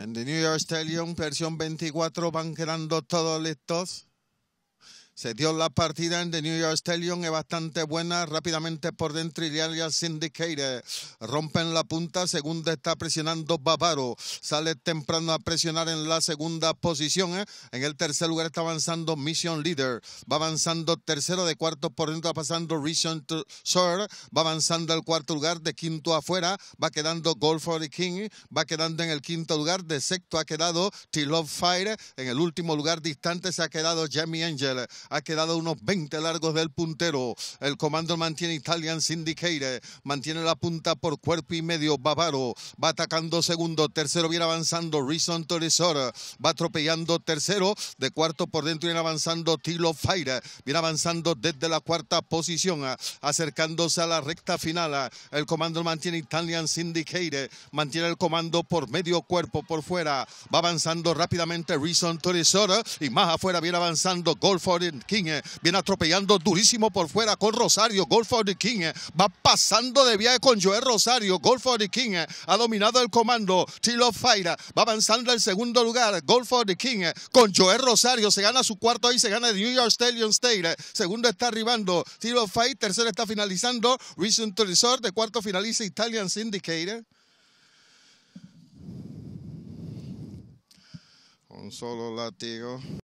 En The New York Stadium versión 24, van quedando todos listos. Se dio la partida en The New York Stallion, es bastante buena, rápidamente por dentro el Syndicate. Rompen la punta, segunda está presionando Bavaro. Sale temprano a presionar en la segunda posición. ¿eh? En el tercer lugar está avanzando Mission Leader. Va avanzando tercero, de cuarto por dentro va pasando Reason to Va avanzando el cuarto lugar, de quinto afuera. Va quedando Golf the King. Va quedando en el quinto lugar, de sexto ha quedado t Love Fire. En el último lugar distante se ha quedado Jamie Angel ha quedado unos 20 largos del puntero. El comando mantiene Italian Syndicate, mantiene la punta por cuerpo y medio. Bavaro va atacando segundo, tercero viene avanzando. Reason Torresor va atropellando tercero, de cuarto por dentro viene avanzando Tilo Fire, viene avanzando desde la cuarta posición, acercándose a la recta final. El comando mantiene Italian Syndicate, mantiene el comando por medio cuerpo por fuera, va avanzando rápidamente Reason Torresor y más afuera viene avanzando Gold King. Eh, viene atropellando durísimo por fuera con Rosario. Gol for the King. Eh, va pasando de viaje con Joel Rosario. Gol for the King. Eh, ha dominado el comando. Tilo Faira. Va avanzando al segundo lugar. Gol for the King. Con Joel Rosario. Se gana su cuarto ahí. Se gana el New York Stadium, State. Segundo está arribando Tilo Fire, Tercero está finalizando Recent Resort. De cuarto finaliza Italian Syndicator. Un solo latigo.